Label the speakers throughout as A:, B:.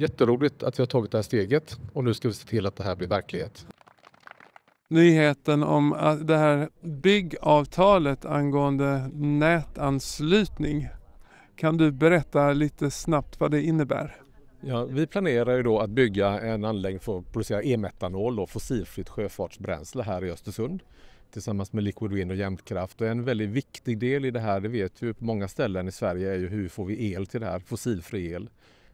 A: Jätteroligt att vi har tagit det här steget och nu ska vi se till att det här blir verklighet.
B: Nyheten om eh, det här byggavtalet angående nätanslutning. Kan du berätta lite snabbt vad det innebär? Ja,
A: vi planerar ju då att bygga en anläggning för att producera e-metanol och fossilfritt sjöfartsbränsle här i Östersund tillsammans med Liquid Wind och Jämtkraft. Och en väldigt viktig del i det här, det vet vi på många ställen i Sverige, är ju hur får vi el till det här, fossilfri el.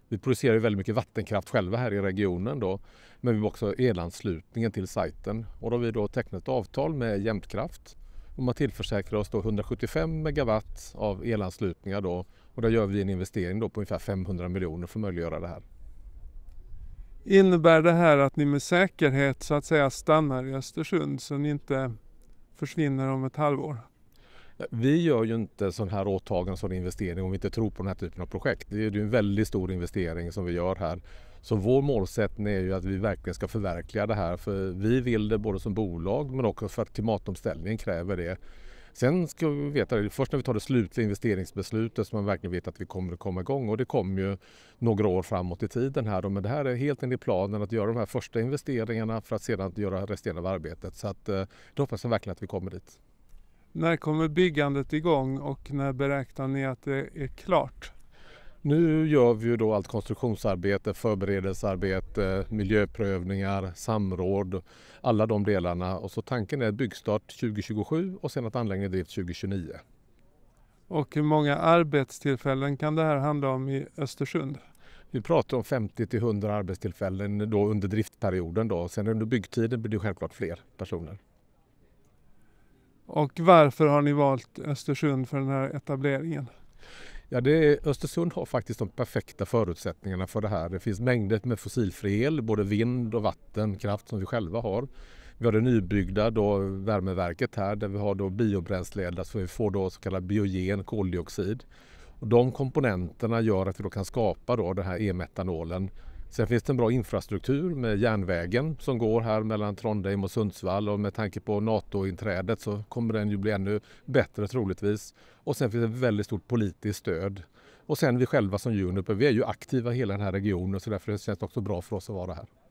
A: Vi producerar ju väldigt mycket vattenkraft själva här i regionen då. Men vi har också elanslutningen till sajten och då har vi då tecknat avtal med Jämtkraft och man tillförsäkrar oss då 175 megawatt av elanslutningar då och där gör vi en investering då på ungefär 500 miljoner för att möjliggöra det här.
B: Innebär det här att ni med säkerhet så att säga stannar i Östersund så ni inte försvinner om ett halvår?
A: Vi gör ju inte sån här åtagande, sån investering om vi inte tror på den här typen av projekt. Det är ju en väldigt stor investering som vi gör här. Så vår målsättning är ju att vi verkligen ska förverkliga det här för vi vill det både som bolag men också för att klimatomställningen kräver det. Sen ska vi veta det, först när vi tar det slutliga investeringsbeslutet så man verkligen vet att vi kommer att komma igång och det kommer ju några år framåt i tiden här då, men det här är helt enligt planen att göra de här första investeringarna för att sedan göra resten av arbetet så att eh, då hoppas jag verkligen att vi kommer dit.
B: När kommer byggandet igång och när beräknar ni att det är klart?
A: Nu gör vi ju då allt konstruktionsarbete, förberedelsearbete, miljöprövningar, samråd, alla de delarna och så tanken är byggstart 2027 och sen att anläggningen drivs 2029.
B: Och hur många arbetstillfällen kan det här handla om i Östersund? Vi pratar om 50
A: till 100 arbetstillfällen då under driftperioden. Då. Sen under byggtiden blir det självklart fler personer.
B: Och varför har ni valt Östersund för den här etableringen?
A: Ja, är, Östersund har faktiskt de perfekta förutsättningarna för det här. Det finns mängder med fossilfri el, både vind och vattenkraft som vi själva har. Vi har det nybyggda då värmeverket här där vi har då biobränsleeldat så vi får då så kallad biogen koldioxid. Och de komponenterna gör att vi då kan skapa då den här e-metanolen Sen finns det en bra infrastruktur med järnvägen som går här mellan Trondheim och Sundsvall och med tanke på NATO-inträdet så kommer den ju bli ännu bättre troligtvis. Och sen finns det ett väldigt stort politiskt stöd. Och sen vi själva som Juniper, vi är ju aktiva i hela den här regionen så därför känns det också bra för oss att vara här.